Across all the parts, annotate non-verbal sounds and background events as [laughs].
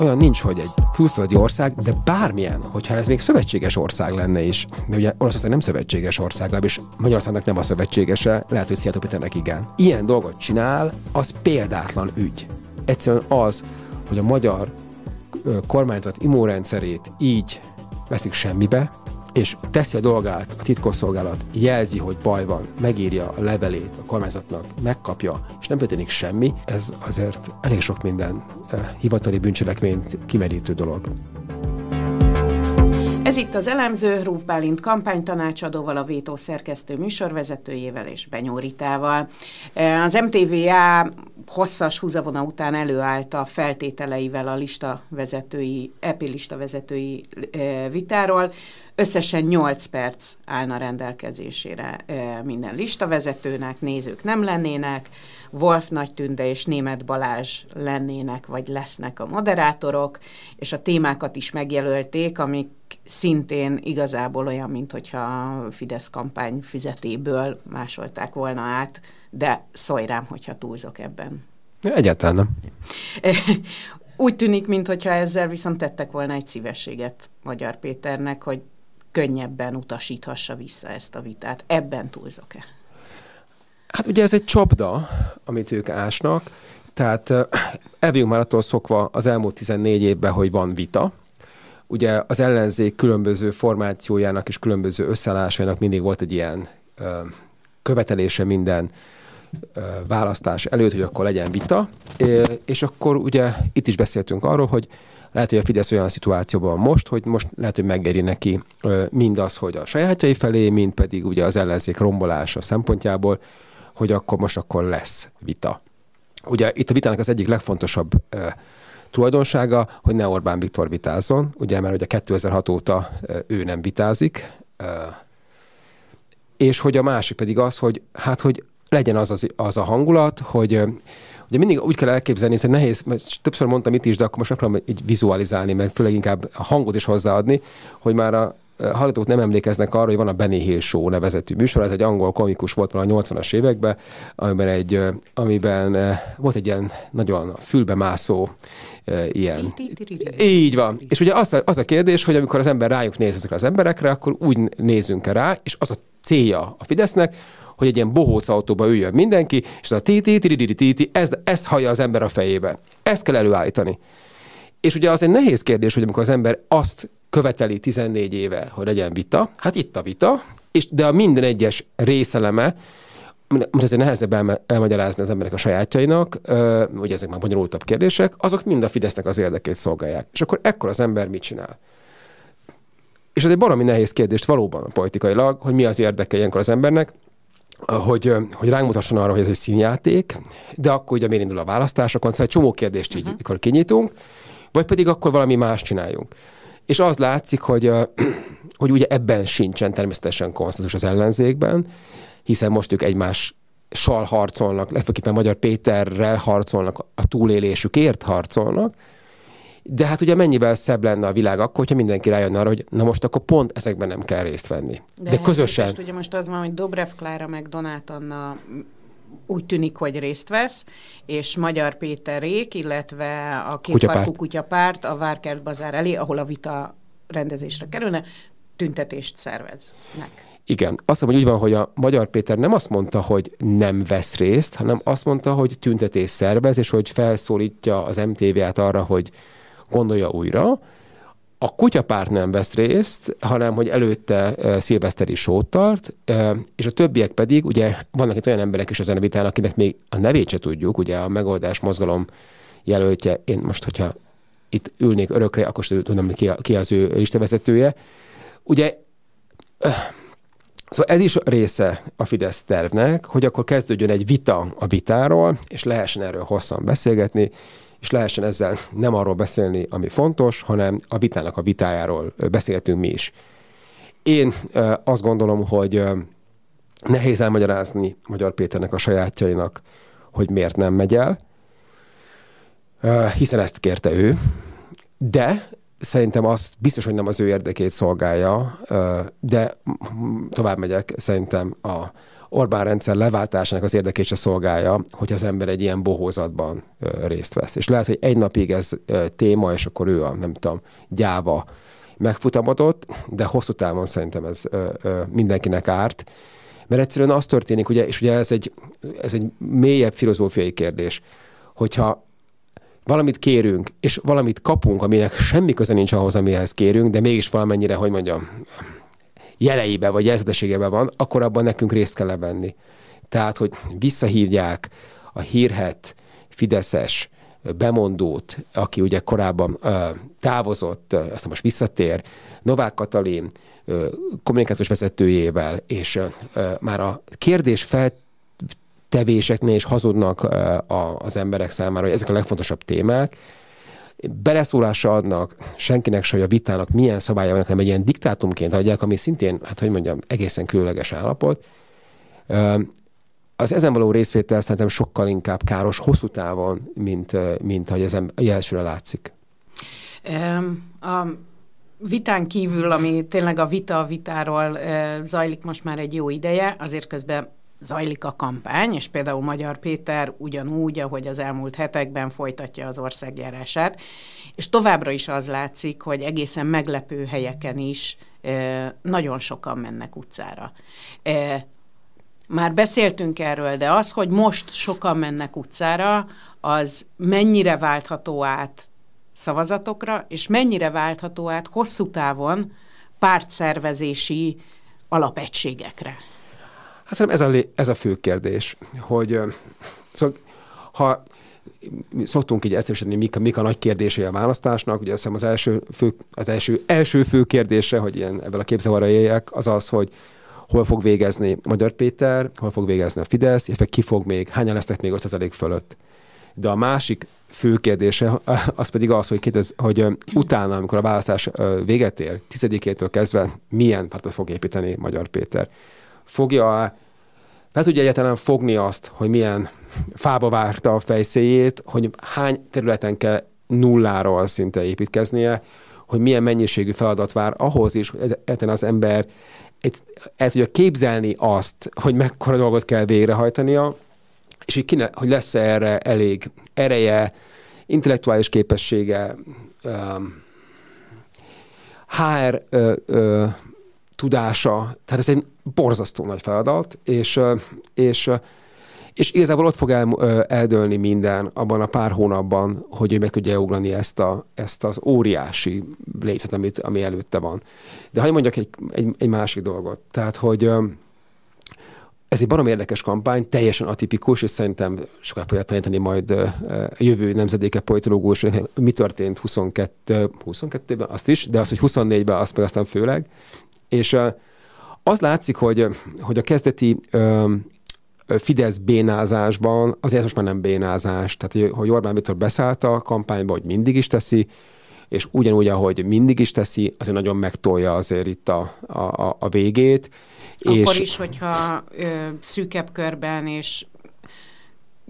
olyan nincs, hogy egy külföldi ország, de bármilyen, hogyha ez még szövetséges ország lenne is, de ugye Oroszország nem szövetséges ország, és Magyarországnak nem a szövetségese, lehet, hogy Szijjátó Péternek igen. Ilyen dolgot csinál, az példátlan ügy. Egyszerűen az, hogy a magyar kormányzat imórendszerét így veszik semmibe, és teszi a dolgát, a titkosszolgálat jelzi, hogy baj van, megírja a levelét a kormányzatnak, megkapja, és nem történik semmi, ez azért elég sok minden eh, hivatali bűncselekményt kimerítő dolog. Ez itt az elemző Rúf Bálint kampánytanácsadóval, a Vétó szerkesztő műsorvezetőjével és Benyóritával. Eh, az MTVA hosszas húzavona után előállt a feltételeivel a lista vezetői, EP lista vezetői e, vitáról. Összesen 8 perc állna rendelkezésére e, minden lista vezetőnek nézők nem lennének, Wolf Nagy Tünde és Német Balázs lennének vagy lesznek a moderátorok, és a témákat is megjelölték, amik szintén igazából olyan, mint hogyha a Fidesz kampány fizetéből másolták volna át de szólj rám, hogyha túlzok ebben. Egyáltalán nem. [laughs] Úgy tűnik, mintha ezzel viszont tettek volna egy szívességet Magyar Péternek, hogy könnyebben utasíthassa vissza ezt a vitát. Ebben túlzok-e? Hát ugye ez egy csapda, amit ők ásnak, tehát elvégünk már attól szokva az elmúlt 14 évben, hogy van vita, ugye az ellenzék különböző formációjának és különböző összeállásainak mindig volt egy ilyen követelése minden választás előtt, hogy akkor legyen vita, és akkor ugye itt is beszéltünk arról, hogy lehet, hogy a Fidesz olyan szituációban van most, hogy most lehet, hogy megéri neki mindaz, hogy a sajátjai felé, mind pedig ugye az ellenzék rombolása szempontjából, hogy akkor most akkor lesz vita. Ugye itt a vitának az egyik legfontosabb tulajdonsága, hogy ne Orbán Viktor vitázzon, ugye mert ugye 2006 óta ő nem vitázik, és hogy a másik pedig az, hogy hát, hogy legyen az, az, az a hangulat, hogy Ugye mindig úgy kell elképzelni, hiszen nehéz, mert többször mondtam itt is, de akkor most megpróbálom így vizualizálni, meg főleg inkább a hangot is hozzáadni, hogy már a hallgatók nem emlékeznek arra, hogy van a Benny Hill Show nevezetű műsor, ez egy angol komikus volt van a 80-as években, amiben, egy, amiben volt egy ilyen nagyon fülbe mászó ilyen. Így van. És ugye az a, az a kérdés, hogy amikor az ember rájuk néz ezekre az emberekre, akkor úgy nézünk rá, és az a célja a Fidesznek, hogy egy ilyen bohóc autóba üljön mindenki, és a titi, titi, titi, titi ez, ez hallja az ember a fejébe. Ezt kell előállítani. És ugye az egy nehéz kérdés, hogy amikor az ember azt követeli 14 éve, hogy legyen vita, hát itt a vita, és de a minden egyes részeleme, mert azért nehezebb elmagyarázni az emberek a sajátjainak, ugye ezek már bonyolultabb kérdések, azok mind a Fidesznek az érdekét szolgálják. És akkor ekkor az ember mit csinál? és ez egy baromi nehéz kérdést valóban politikailag, hogy mi az érdeke ilyenkor az embernek, hogy, hogy ránk mutasson arra, hogy ez egy színjáték, de akkor ugye miért indul a választásokon, szóval egy csomó kérdést így, uh-huh. akkor kinyitunk, vagy pedig akkor valami más csináljunk. És az látszik, hogy, [clears throat] hogy ugye ebben sincsen természetesen konszenzus az ellenzékben, hiszen most ők egymás sal harcolnak, legfőképpen Magyar Péterrel harcolnak, a túlélésükért harcolnak, de hát ugye mennyivel szebb lenne a világ akkor, hogyha mindenki rájönne arra, hogy na most akkor pont ezekben nem kell részt venni. De, De hát közösen. Most ugye most az van, hogy Dobrev Klára meg Donát Anna úgy tűnik, hogy részt vesz, és Magyar Péterék, illetve a két kutyapárt. kutyapárt a Várkert bazár elé, ahol a vita rendezésre kerülne, tüntetést szerveznek. Igen, azt mondom, hogy úgy van, hogy a Magyar Péter nem azt mondta, hogy nem vesz részt, hanem azt mondta, hogy tüntetés szervez, és hogy felszólítja az MTV-t arra, hogy gondolja újra, a kutyapárt nem vesz részt, hanem hogy előtte e, szilveszteri sót tart, e, és a többiek pedig, ugye vannak itt olyan emberek is a zenevitán, akinek még a nevét se tudjuk, ugye a megoldás mozgalom jelöltje, én most, hogyha itt ülnék örökre, akkor sem tudom, ki, ki az ő listavezetője. Ugye, szóval ez is része a Fidesz tervnek, hogy akkor kezdődjön egy vita a vitáról, és lehessen erről hosszan beszélgetni, és lehessen ezzel nem arról beszélni, ami fontos, hanem a vitának a vitájáról beszéltünk mi is. Én azt gondolom, hogy nehéz elmagyarázni Magyar Péternek a sajátjainak, hogy miért nem megy el, hiszen ezt kérte ő, de szerintem azt biztos, hogy nem az ő érdekét szolgálja, de tovább megyek, szerintem a Orbán rendszer leváltásának az érdekése szolgálja, hogy az ember egy ilyen bohózatban részt vesz. És lehet, hogy egy napig ez téma, és akkor ő a, nem tudom, gyáva megfutamodott, de hosszú távon szerintem ez mindenkinek árt, mert egyszerűen az történik, ugye, és ugye ez egy, ez egy mélyebb filozófiai kérdés, hogyha valamit kérünk, és valamit kapunk, aminek semmi köze nincs ahhoz, amihez kérünk, de mégis valamennyire, hogy mondjam, jeleibe vagy jelzetességebe van, akkor abban nekünk részt kell venni. Tehát, hogy visszahívják a hírhet Fideszes bemondót, aki ugye korábban ö, távozott, ö, aztán most visszatér, Novák Katalin ö, kommunikációs vezetőjével, és ö, ö, már a kérdés felt tevéseknél is hazudnak az emberek számára, hogy ezek a legfontosabb témák, beleszólása adnak senkinek se, hogy a vitának milyen szabálya van, hanem egy ilyen diktátumként adják, ami szintén, hát hogy mondjam, egészen különleges állapot. Az ezen való részvétel szerintem sokkal inkább káros hosszú távon, mint, mint ahogy ezen elsőre látszik. A vitán kívül, ami tényleg a vita a vitáról zajlik most már egy jó ideje, azért közben zajlik a kampány, és például Magyar Péter ugyanúgy, ahogy az elmúlt hetekben folytatja az országjárását, és továbbra is az látszik, hogy egészen meglepő helyeken is nagyon sokan mennek utcára. Már beszéltünk erről, de az, hogy most sokan mennek utcára, az mennyire váltható át szavazatokra, és mennyire váltható át hosszú távon pártszervezési alapegységekre. Hát szerintem ez a, ez a fő kérdés, hogy szóval, ha szoktunk így eszmesíteni, mik, mik a nagy kérdései a választásnak. Ugye azt hiszem az első fő, az első, első fő kérdése, hogy ilyen ebből a képzavarra éljek, az az, hogy hol fog végezni Magyar Péter, hol fog végezni a Fidesz, illetve ki fog még, hányan lesznek még 5% fölött. De a másik fő kérdése az pedig az, hogy, kérdez, hogy utána, amikor a választás véget ér, tizedikétől kezdve milyen pártot fog építeni Magyar Péter fogja fel tudja egyetlen fogni azt, hogy milyen fába várta a fejszéjét, hogy hány területen kell nulláról szinte építkeznie, hogy milyen mennyiségű feladat vár ahhoz is, hogy e- egyetlen az ember el tudja képzelni azt, hogy mekkora dolgot kell végrehajtania, és hogy, kine, hogy lesz -e erre elég ereje, intellektuális képessége, um, HR ö, ö, tudása. Tehát ez egy borzasztó nagy feladat, és, és és igazából ott fog el, eldőlni minden abban a pár hónapban, hogy ő meg tudja ugrani ezt, a, ezt az óriási lécet, amit, ami előtte van. De hagyj mondjak egy, egy, egy másik dolgot. Tehát, hogy ez egy barom érdekes kampány, teljesen atipikus, és szerintem sokat fogja tanítani majd a jövő nemzedéke politológus, mi történt 22, 22-ben, azt is, de az, hogy 24-ben, azt meg aztán főleg. És az látszik, hogy, hogy a kezdeti ö, Fidesz bénázásban, azért most már nem bénázás, tehát hogy Orbán Viktor beszállt a kampányba, hogy mindig is teszi, és ugyanúgy, ahogy mindig is teszi, azért nagyon megtolja azért itt a, a, a végét. Akkor és... is, hogyha ö, szűkebb körben és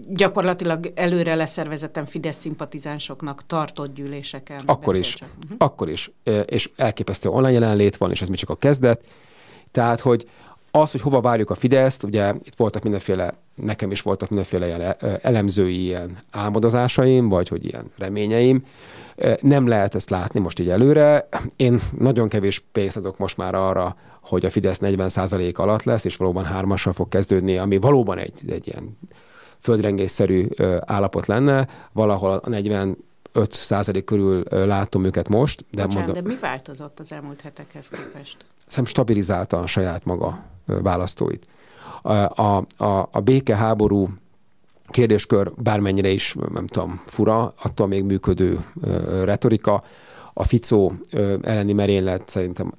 gyakorlatilag előre leszervezetten Fidesz szimpatizánsoknak tartott gyűléseken. Akkor is, csak. Mhm. akkor is. És elképesztő online jelenlét van, és ez még csak a kezdet. Tehát, hogy az, hogy hova várjuk a Fideszt, ugye itt voltak mindenféle, nekem is voltak mindenféle ilyen eh, elemzői ilyen álmodozásaim, vagy hogy ilyen reményeim. Eh, nem lehet ezt látni most így előre. Én nagyon kevés pénzt adok most már arra, hogy a Fidesz 40 alatt lesz, és valóban hármassal fog kezdődni, ami valóban egy, egy ilyen földrengésszerű eh, állapot lenne, valahol a 40 5% körül látom őket most. De, Bocsán, mondom, de mi változott az elmúlt hetekhez képest? Szem stabilizálta a saját maga választóit. A, a, a, a békeháború kérdéskör bármennyire is, nem tudom, fura, attól még működő retorika, a Ficó elleni merénylet szerintem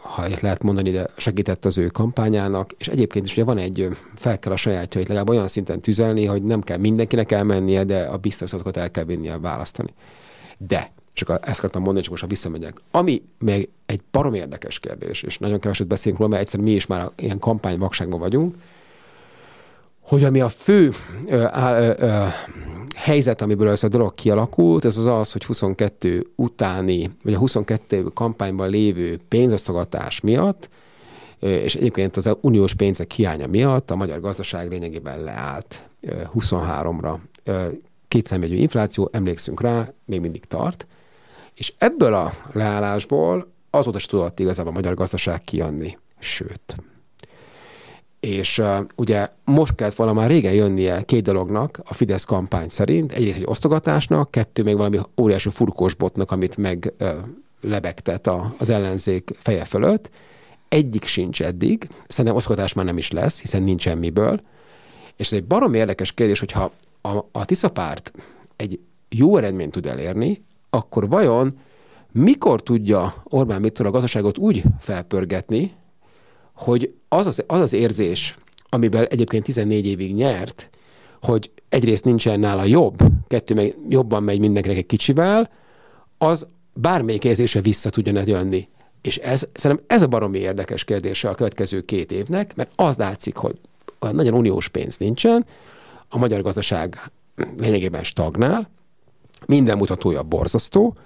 ha itt lehet mondani, de segített az ő kampányának, és egyébként is ugye van egy, fel kell a sajátjait legalább olyan szinten tüzelni, hogy nem kell mindenkinek elmennie, de a biztosatokat el kell vinnie választani. De, csak ezt akartam mondani, csak most ha visszamegyek, ami még egy parom érdekes kérdés, és nagyon keveset beszélünk róla, mert egyszer mi is már ilyen kampányvakságban vagyunk, hogy ami a fő ö, á, ö, ö, helyzet, amiből ez a dolog kialakult, ez az az, hogy 22 utáni, vagy a 22 kampányban lévő pénzosztogatás miatt, és egyébként az uniós pénzek hiánya miatt a magyar gazdaság lényegében leállt 23-ra. Kétszámjegyű infláció, emlékszünk rá, még mindig tart. És ebből a leállásból azóta se tudott igazából a magyar gazdaság kijönni. Sőt, és uh, ugye most kellett volna már régen jönnie két dolognak a Fidesz kampány szerint. Egyrészt egy osztogatásnak, kettő még valami óriási furkósbotnak, amit meg uh, lebegtet a, az ellenzék feje fölött. Egyik sincs eddig, szerintem osztogatás már nem is lesz, hiszen nincs semmiből. És ez egy barom érdekes kérdés, hogyha a, a Tisza párt egy jó eredményt tud elérni, akkor vajon mikor tudja Orbán Viktor a gazdaságot úgy felpörgetni, hogy az az, az az érzés, amiben egyébként 14 évig nyert, hogy egyrészt nincsen nála jobb, kettő meg jobban megy mindenkinek egy kicsivel, az bármelyik érzése vissza tudjon jönni. És ez, szerintem ez a baromi érdekes kérdése a következő két évnek, mert az látszik, hogy nagyon uniós pénz nincsen, a magyar gazdaság lényegében stagnál, minden mutatója borzasztó,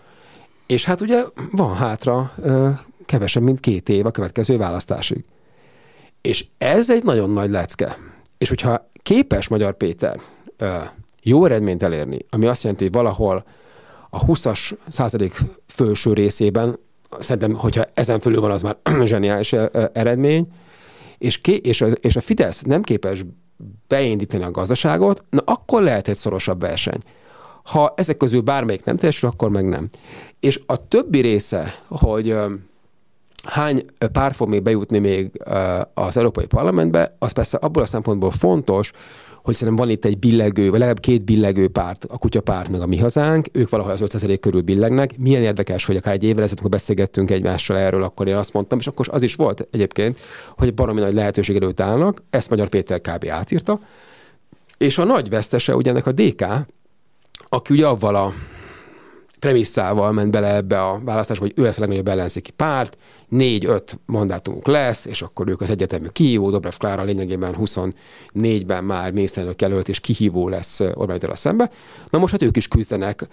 és hát ugye van hátra ö, kevesebb, mint két év a következő választásig. És ez egy nagyon nagy lecke. És hogyha képes Magyar Péter jó eredményt elérni, ami azt jelenti, hogy valahol a 20-as századék felső részében, szerintem, hogyha ezen fölül van, az már [clears throat] zseniális eredmény, és, ké, és, a, és a Fidesz nem képes beindítani a gazdaságot, na akkor lehet egy szorosabb verseny. Ha ezek közül bármelyik nem teljesül, akkor meg nem. És a többi része, hogy hány pár fog még bejutni még az Európai Parlamentbe, az persze abból a szempontból fontos, hogy szerintem van itt egy billegő, vagy legalább két billegő párt, a kutyapárt meg a mi hazánk, ők valahol az 5% körül billegnek. Milyen érdekes, hogy akár egy évvel ezelőtt, amikor beszélgettünk egymással erről, akkor én azt mondtam, és akkor az is volt egyébként, hogy baromi nagy lehetőség előtt állnak, ezt Magyar Péter kb. átírta, és a nagy vesztese ugye ennek a DK, aki ugye avval a premisszával ment bele ebbe a választásba, hogy ő lesz a legnagyobb ellenzéki párt, négy-öt mandátumuk lesz, és akkor ők az egyetemű kihívó, Dobrev Klára lényegében 24-ben már miniszterelnök előtt, és kihívó lesz Orbán a szembe. Na most hát ők is küzdenek,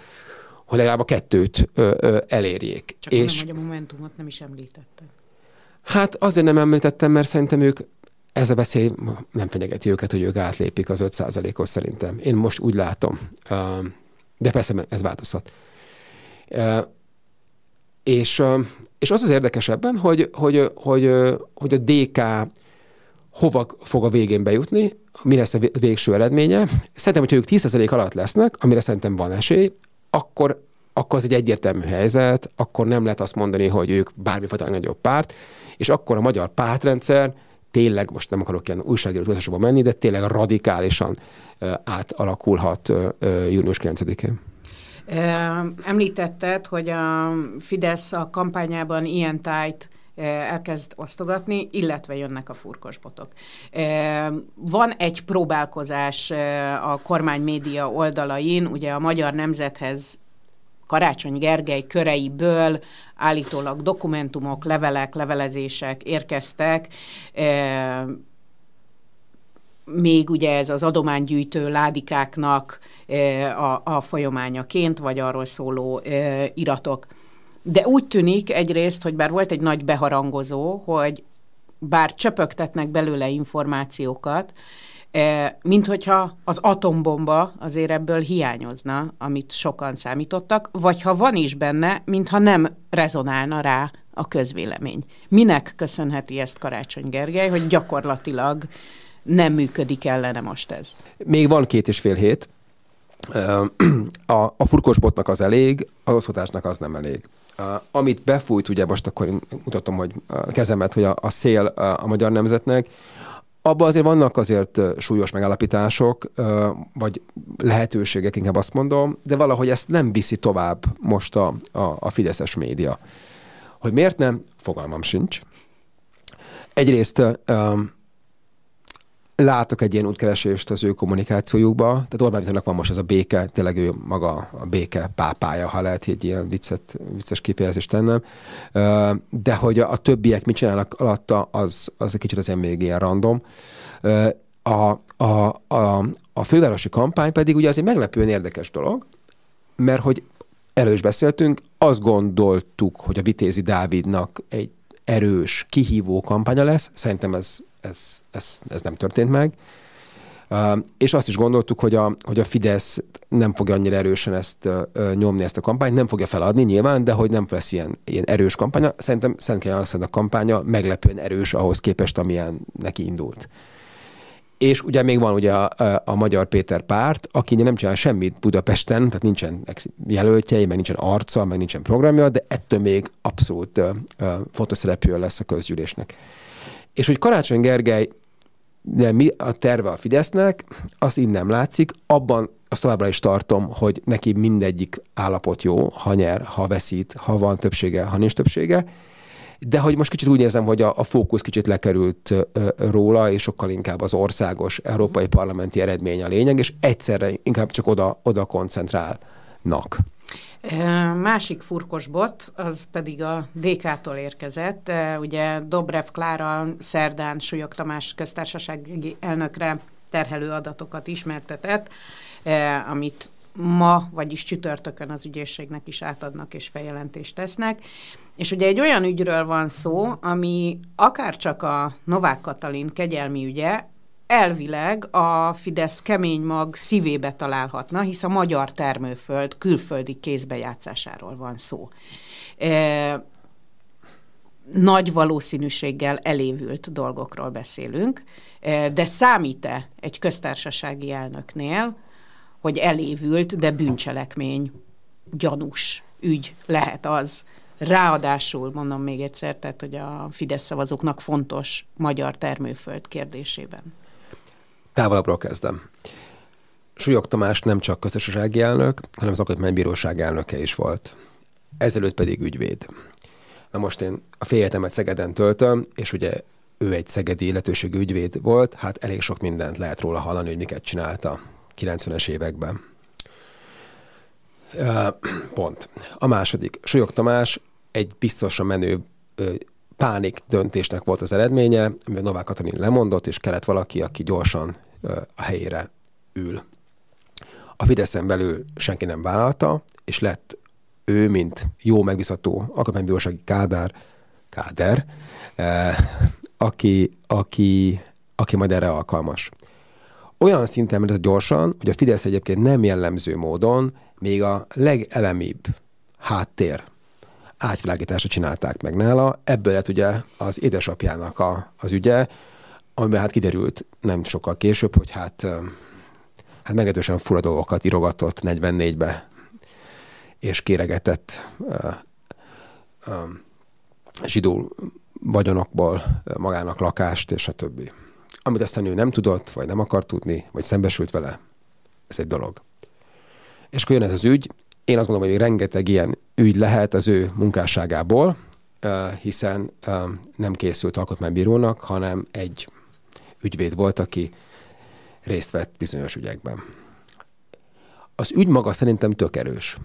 hogy legalább a kettőt ö, ö, elérjék. Csak és... nem, hogy a Momentumot nem is említettem. Hát azért nem említettem, mert szerintem ők ez a veszély nem fenyegeti őket, hogy ők átlépik az 5%-ot szerintem. Én most úgy látom. De persze ez változhat. És, és az az érdekes ebben, hogy, hogy, hogy, hogy a DK hova fog a végén bejutni, mi lesz a végső eredménye. Szerintem, hogyha ők 10% alatt lesznek, amire szerintem van esély, akkor, akkor az egy egyértelmű helyzet, akkor nem lehet azt mondani, hogy ők bármifajta nagyobb párt, és akkor a magyar pártrendszer tényleg, most nem akarok ilyen újságíró tudásokba menni, de tényleg radikálisan átalakulhat június 9-én. Említetted, hogy a Fidesz a kampányában ilyen tájt elkezd osztogatni, illetve jönnek a furkosbotok. Van egy próbálkozás a kormány média oldalain, ugye a Magyar Nemzethez Karácsony Gergely köreiből állítólag dokumentumok, levelek, levelezések érkeztek, még ugye ez az adománygyűjtő ládikáknak e, a, a folyamányaként, vagy arról szóló e, iratok. De úgy tűnik egyrészt, hogy bár volt egy nagy beharangozó, hogy bár csöpögtetnek belőle információkat, e, mint hogyha az atombomba azért ebből hiányozna, amit sokan számítottak, vagy ha van is benne, mintha nem rezonálna rá a közvélemény. Minek köszönheti ezt Karácsony Gergely, hogy gyakorlatilag nem működik ellene most ez. Még van két és fél hét. [clears throat] A, a botnak az elég, az oszkotásnak az nem elég. Amit befújt, ugye most akkor én mutatom, hogy a kezemet, hogy a, a szél a magyar nemzetnek, abban azért vannak azért súlyos megállapítások, vagy lehetőségek, inkább azt mondom, de valahogy ezt nem viszi tovább most a, a, a fideszes média. Hogy miért nem, fogalmam sincs. Egyrészt látok egy ilyen útkeresést az ő kommunikációjukba. Tehát Orbán Viktornak van most ez a béke, tényleg ő maga a béke pápája, ha lehet egy ilyen viccet, vicces kifejezést tennem. De hogy a többiek mit csinálnak alatta, az, az egy kicsit az még ilyen random. A, a, a, a fővárosi kampány pedig ugye az egy meglepően érdekes dolog, mert hogy elő is beszéltünk, azt gondoltuk, hogy a Vitézi Dávidnak egy erős, kihívó kampánya lesz. Szerintem ez ez, ez, ez nem történt meg. És azt is gondoltuk, hogy a, hogy a Fidesz nem fogja annyira erősen ezt nyomni, ezt a kampányt, nem fogja feladni nyilván, de hogy nem lesz ilyen, ilyen erős kampánya. Szerintem Szent a kampánya meglepően erős ahhoz képest, amilyen neki indult. És ugye még van ugye a, a, a Magyar Péter párt, aki nem csinál semmit Budapesten, tehát nincsen jelöltjei, meg nincsen arca, meg nincsen programja, de ettől még abszolút uh, fontos szereplője lesz a közgyűlésnek. És hogy Karácsony Gergely de mi a terve a Fidesznek, azt innen látszik, abban azt továbbra is tartom, hogy neki mindegyik állapot jó, ha nyer, ha veszít, ha van többsége, ha nincs többsége, de hogy most kicsit úgy érzem, hogy a, a fókusz kicsit lekerült ö, róla, és sokkal inkább az országos európai parlamenti eredmény a lényeg, és egyszerre inkább csak oda, oda koncentrálnak. Másik furkos bot, az pedig a DK-tól érkezett. Ugye Dobrev Klára szerdán Súlyog Tamás köztársasági elnökre terhelő adatokat ismertetett, amit ma, vagyis csütörtökön az ügyészségnek is átadnak és feljelentést tesznek. És ugye egy olyan ügyről van szó, ami akár csak a Novák Katalin kegyelmi ügye, elvileg a Fidesz kemény mag szívébe találhatna, hisz a magyar termőföld külföldi kézbejátszásáról van szó. E, nagy valószínűséggel elévült dolgokról beszélünk, e, de számít-e egy köztársasági elnöknél, hogy elévült, de bűncselekmény gyanús ügy lehet az, Ráadásul, mondom még egyszer, tehát hogy a Fidesz szavazóknak fontos magyar termőföld kérdésében. Távolabbról kezdem. Súlyog Tamás nem csak köztársasági elnök, hanem az szakotmánybíróság elnöke is volt. Ezelőtt pedig ügyvéd. Na most én a féljetemet Szegeden töltöm, és ugye ő egy szegedi illetőségű ügyvéd volt, hát elég sok mindent lehet róla hallani, hogy miket csinálta 90-es években. Pont. A második. Súlyog Tamás egy biztosan menő pánik döntésnek volt az eredménye, mert Novák Katalin lemondott, és kellett valaki, aki gyorsan a helyére ül. A Fideszen belül senki nem vállalta, és lett ő, mint jó megbízható alkotmánybírósági kádár, káder, aki, aki, aki majd erre alkalmas. Olyan szinten mert ez gyorsan, hogy a Fidesz egyébként nem jellemző módon még a legelemibb háttér átvilágításra csinálták meg nála. Ebből lett ugye az édesapjának a, az ügye, amiben hát kiderült nem sokkal később, hogy hát, hát meglehetősen fura dolgokat irogatott 44-be, és kéregetett uh, uh, zsidó vagyonokból magának lakást, és a többi. Amit aztán ő nem tudott, vagy nem akart tudni, vagy szembesült vele, ez egy dolog. És akkor jön ez az ügy, én azt gondolom, hogy rengeteg ilyen ügy lehet az ő munkásságából, hiszen nem készült alkotmánybírónak, hanem egy ügyvéd volt, aki részt vett bizonyos ügyekben. Az ügy maga szerintem tök erős.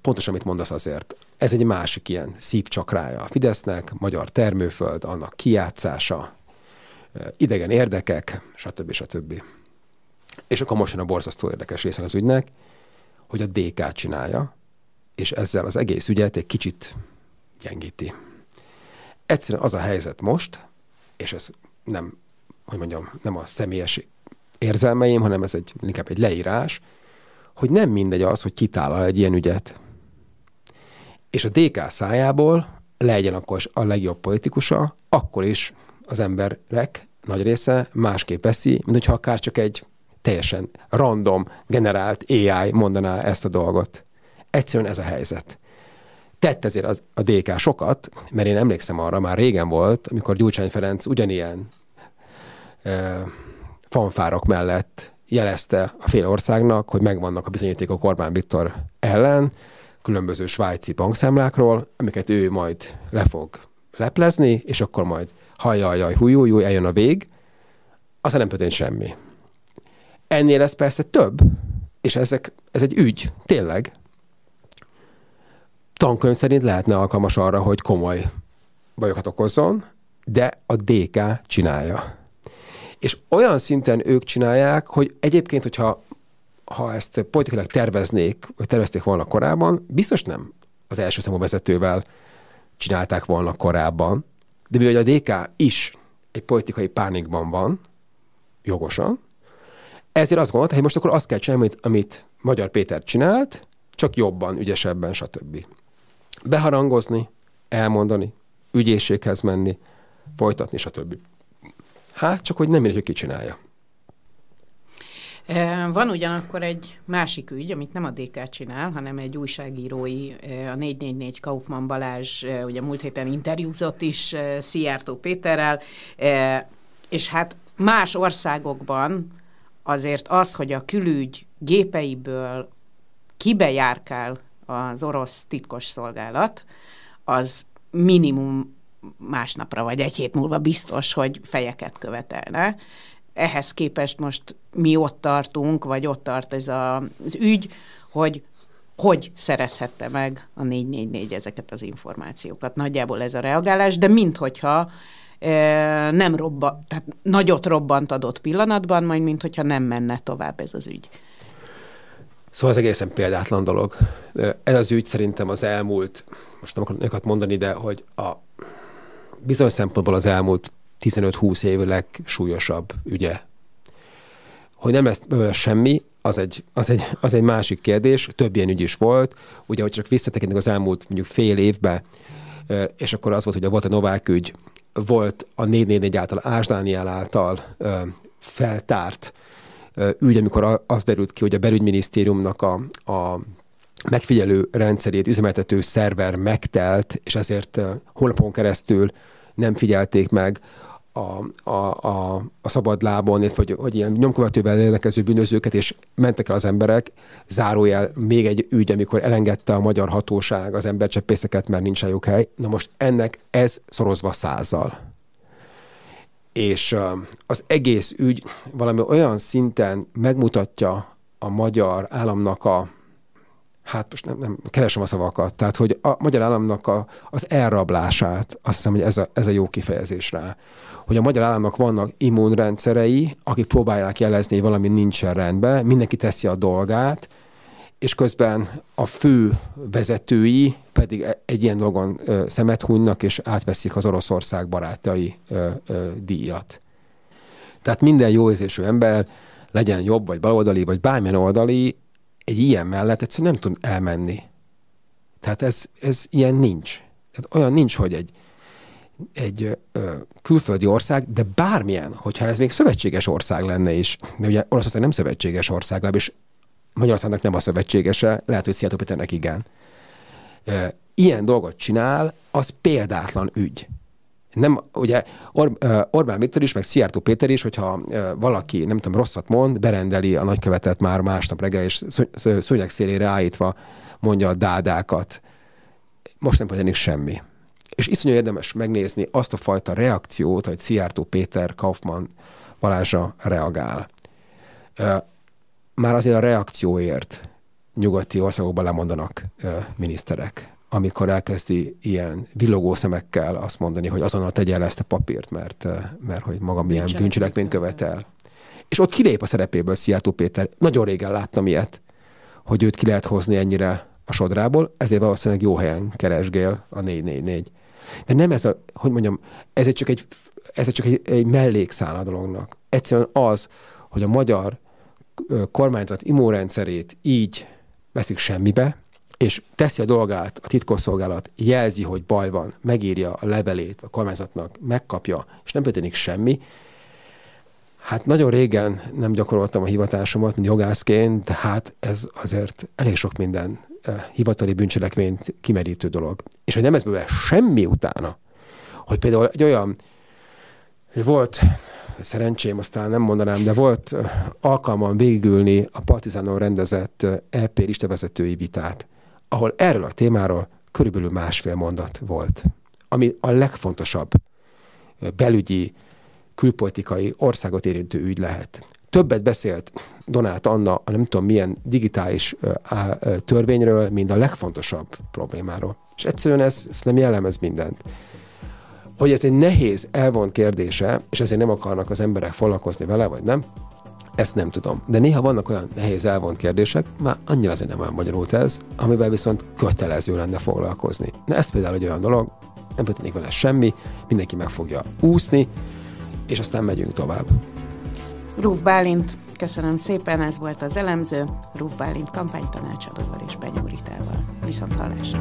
Pontosan, amit mondasz azért. Ez egy másik ilyen szívcsakrája a Fidesznek, magyar termőföld, annak kiátszása, idegen érdekek, stb. stb. És akkor most jön a borzasztó érdekes része az ügynek, hogy a DK csinálja, és ezzel az egész ügyet egy kicsit gyengíti. Egyszerűen az a helyzet most, és ez nem, hogy mondjam, nem a személyes érzelmeim, hanem ez egy, inkább egy leírás, hogy nem mindegy az, hogy kitállal egy ilyen ügyet. És a DK szájából legyen akkor a legjobb politikusa, akkor is az emberek nagy része másképp veszi, mint hogyha akár csak egy teljesen random, generált AI mondaná ezt a dolgot. Egyszerűen ez a helyzet. Tett ezért az, a DK sokat, mert én emlékszem arra, már régen volt, amikor Gyurcsány Ferenc ugyanilyen e, fanfárok mellett jelezte a fél országnak, hogy megvannak a bizonyítékok Orbán Viktor ellen, különböző svájci bankszámlákról, amiket ő majd le fog leplezni, és akkor majd hajjajjaj, hújújúj, eljön a vég, aztán nem történt semmi. Ennél lesz persze több, és ezek, ez egy ügy, tényleg. Tankönyv szerint lehetne alkalmas arra, hogy komoly bajokat okozzon, de a DK csinálja. És olyan szinten ők csinálják, hogy egyébként, hogyha ha ezt politikailag terveznék, vagy tervezték volna korábban, biztos nem az első számú vezetővel csinálták volna korábban, de mivel a DK is egy politikai pánikban van, jogosan, ezért azt gondolta, hogy hát, most akkor azt kell csinálni, amit, amit Magyar Péter csinált, csak jobban, ügyesebben, stb. Beharangozni, elmondani, ügyészséghez menni, folytatni, stb. Hát, csak hogy nem mindegy, hogy ki csinálja. Van ugyanakkor egy másik ügy, amit nem a DK csinál, hanem egy újságírói, a 444 Kaufmann Balázs, ugye múlt héten interjúzott is Szijjártó Péterrel, és hát más országokban azért az, hogy a külügy gépeiből kibejárkál az orosz titkos szolgálat, az minimum másnapra vagy egy hét múlva biztos, hogy fejeket követelne. Ehhez képest most mi ott tartunk, vagy ott tart ez a, az ügy, hogy hogy szerezhette meg a 444 ezeket az információkat. Nagyjából ez a reagálás, de minthogyha nem robba, tehát nagyot robbant adott pillanatban, majd mint hogyha nem menne tovább ez az ügy. Szóval ez egészen példátlan dolog. Ez az ügy szerintem az elmúlt, most nem akarok neked mondani, de hogy a bizonyos szempontból az elmúlt 15-20 év legsúlyosabb ügye. Hogy nem ezt belőle semmi, az egy, az, egy, az egy másik kérdés, több ilyen ügy is volt. Ugye, hogy csak visszatekintünk az elmúlt mondjuk fél évbe, és akkor az volt, hogy a volt a Novák ügy, volt a 444 által, Ás Dániel által ö, feltárt ö, ügy, amikor az derült ki, hogy a belügyminisztériumnak a, a megfigyelő rendszerét üzemeltető szerver megtelt, és ezért hónapon keresztül nem figyelték meg a, a, a, a szabadlábon, vagy, vagy ilyen nyomkövetővel rendelkező bűnözőket, és mentek el az emberek. Zárójel még egy ügy, amikor elengedte a magyar hatóság az embercseppészeket, mert nincs jó hely. Na most ennek ez szorozva százzal. És az egész ügy valami olyan szinten megmutatja a magyar államnak a hát most nem, nem keresem a szavakat, tehát hogy a magyar államnak a, az elrablását, azt hiszem, hogy ez a, ez a jó kifejezés rá, hogy a magyar államnak vannak immunrendszerei, akik próbálják jelezni, hogy valami nincsen rendben, mindenki teszi a dolgát, és közben a fő vezetői pedig e, egy ilyen dolgon szemet hunynak, és átveszik az Oroszország barátai díjat. Tehát minden jó érzésű ember, legyen jobb, vagy baloldali, vagy bármilyen oldali, egy ilyen mellett egyszerűen nem tud elmenni. Tehát ez, ez ilyen nincs. Tehát olyan nincs, hogy egy, egy ö, külföldi ország, de bármilyen, hogyha ez még szövetséges ország lenne is, de ugye Olaszország nem szövetséges ország, és Magyarországnak nem a szövetségese, lehet, hogy Szijjátó igen. Ö, ilyen dolgot csinál, az példátlan ügy nem, ugye Or- Orbán Viktor is, meg Szijjártó Péter is, hogyha valaki, nem tudom, rosszat mond, berendeli a nagykövetet már másnap reggel, és szőnyeg szélére állítva mondja a dádákat. Most nem történik semmi. És iszonyú érdemes megnézni azt a fajta reakciót, hogy Szijjártó Péter Kaufmann Balázsa reagál. Már azért a reakcióért nyugati országokban lemondanak miniszterek amikor elkezdi ilyen villogó szemekkel azt mondani, hogy azonnal tegye el ezt a papírt, mert, eh, mert hogy maga milyen bűncselekményt követel. És ott kilép a szerepéből Szijjártó Péter. Nagyon régen láttam ilyet, hogy őt ki lehet hozni ennyire a sodrából, ezért valószínűleg jó helyen keresgél a 444. De nem ez a, hogy mondjam, ez egy csak egy, ez egy, csak egy, egy mellékszál a dolognak. Egyszerűen az, hogy a magyar kormányzat imórendszerét így veszik semmibe, és teszi a dolgát, a titkosszolgálat jelzi, hogy baj van, megírja a levelét a kormányzatnak, megkapja, és nem történik semmi, Hát nagyon régen nem gyakoroltam a hivatásomat, jogászként, de hát ez azért elég sok minden eh, hivatali bűncselekményt kimerítő dolog. És hogy nem ez bőle semmi utána, hogy például egy olyan, hogy volt szerencsém, aztán nem mondanám, de volt eh, alkalmam végülni a Partizánon rendezett EP eh, e listavezetői vitát ahol erről a témáról körülbelül másfél mondat volt, ami a legfontosabb belügyi, külpolitikai, országot érintő ügy lehet. Többet beszélt Donát Anna a nem tudom milyen digitális törvényről, mint a legfontosabb problémáról. És egyszerűen ez, ez nem jellemez mindent hogy ez egy nehéz elvont kérdése, és ezért nem akarnak az emberek foglalkozni vele, vagy nem, ezt nem tudom. De néha vannak olyan nehéz elvont kérdések, már annyira azért nem magyarult ez, amivel viszont kötelező lenne foglalkozni. Na ez például egy olyan dolog, nem történik vele semmi, mindenki meg fogja úszni, és aztán megyünk tovább. Rúf Bálint, köszönöm szépen, ez volt az elemző, Rúf Bálint kampánytanácsadóval és Benyúritával. Viszont hallásra!